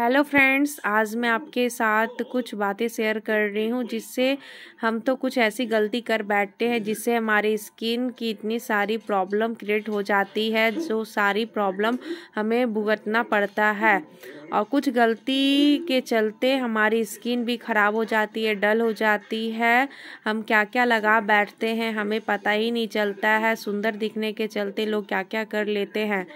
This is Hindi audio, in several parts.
हेलो फ्रेंड्स आज मैं आपके साथ कुछ बातें शेयर कर रही हूँ जिससे हम तो कुछ ऐसी गलती कर बैठते हैं जिससे हमारी स्किन की इतनी सारी प्रॉब्लम क्रिएट हो जाती है जो सारी प्रॉब्लम हमें भुगतना पड़ता है और कुछ गलती के चलते हमारी स्किन भी ख़राब हो जाती है डल हो जाती है हम क्या क्या लगा बैठते हैं हमें पता ही नहीं चलता है सुंदर दिखने के चलते लोग क्या क्या कर लेते हैं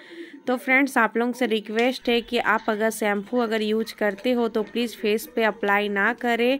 तो फ्रेंड्स आप लोगों से रिक्वेस्ट है कि आप अगर शैम्पू अगर यूज करते हो तो प्लीज़ फेस पे अप्लाई ना करें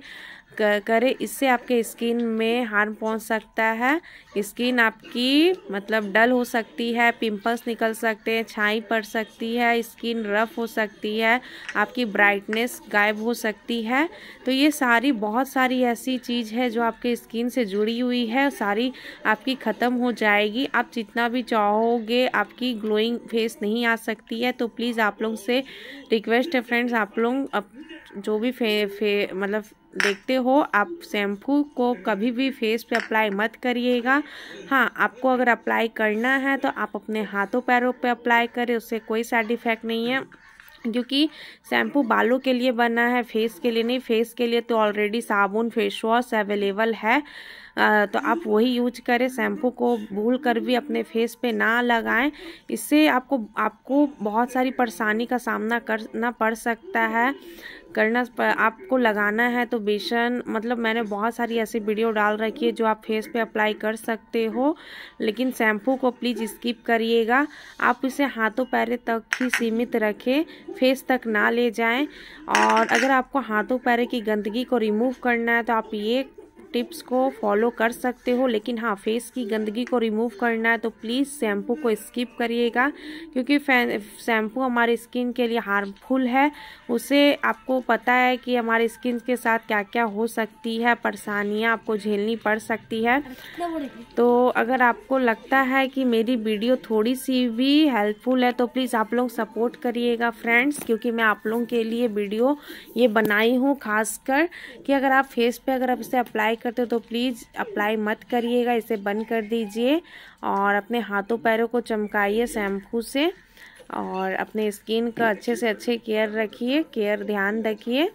करें इससे आपके स्किन में हार्म पहुंच सकता है स्किन आपकी मतलब डल हो सकती है पिंपल्स निकल सकते हैं छाई पड़ सकती है स्किन रफ हो सकती है आपकी ब्राइटनेस गायब हो सकती है तो ये सारी बहुत सारी ऐसी चीज़ है जो आपके स्किन से जुड़ी हुई है सारी आपकी ख़त्म हो जाएगी आप जितना भी चाहोगे आपकी ग्लोइंग फेस नहीं आ सकती है तो प्लीज़ आप लोग से रिक्वेस्ट है फ्रेंड्स आप लोग जो भी फे, फे मतलब देखते हो आप शैम्पू को कभी भी फेस पे अप्लाई मत करिएगा हाँ आपको अगर अप्लाई करना है तो आप अपने हाथों पैरों पे अप्लाई करें उससे कोई साइड इफ़ेक्ट नहीं है क्योंकि शैम्पू बालों के लिए बना है फेस के लिए नहीं फेस के लिए तो ऑलरेडी साबुन फेस वॉश अवेलेबल है तो आप वही यूज करें शैम्पू को भूल कर भी अपने फेस पे ना लगाएं इससे आपको आपको बहुत सारी परेशानी का सामना करना पड़ सकता है करना आपको लगाना है तो बेसन मतलब मैंने बहुत सारी ऐसी वीडियो डाल रखी है जो आप फेस पे अप्लाई कर सकते हो लेकिन शैम्पू को प्लीज़ स्किप करिएगा आप इसे हाथों पैरे तक ही सीमित रखें फेस तक ना ले जाएं और अगर आपको हाथों पैरे की गंदगी को रिमूव करना है तो आप ये टिप्स को फॉलो कर सकते हो लेकिन हाँ फेस की गंदगी को रिमूव करना है तो प्लीज़ शैम्पू को स्किप करिएगा क्योंकि शैम्पू हमारे स्किन के लिए हार्मफुल है उसे आपको पता है कि हमारे स्किन के साथ क्या क्या हो सकती है परेशानियाँ आपको झेलनी पड़ सकती है तो अगर आपको लगता है कि मेरी वीडियो थोड़ी सी भी हेल्पफुल है तो प्लीज़ आप लोग सपोर्ट करिएगा फ्रेंड्स क्योंकि मैं आप लोगों के लिए वीडियो ये बनाई हूँ खासकर कि अगर आप फेस पे अगर आप इसे अप्लाई करते हो तो प्लीज़ अप्लाई मत करिएगा इसे बंद कर दीजिए और अपने हाथों पैरों को चमकाइए शैम्पू से और अपने स्किन का अच्छे से अच्छे केयर रखिए केयर ध्यान रखिए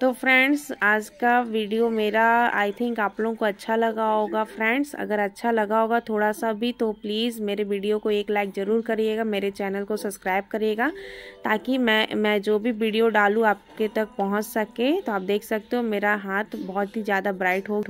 तो फ्रेंड्स आज का वीडियो मेरा आई थिंक आप लोगों को अच्छा लगा होगा फ्रेंड्स अगर अच्छा लगा होगा थोड़ा सा भी तो प्लीज़ मेरे वीडियो को एक लाइक ज़रूर करिएगा मेरे चैनल को सब्सक्राइब करिएगा ताकि मैं मैं जो भी वीडियो डालूँ आपके तक पहुँच सके तो आप देख सकते हो मेरा हाथ बहुत ही ज़्यादा ब्राइट हो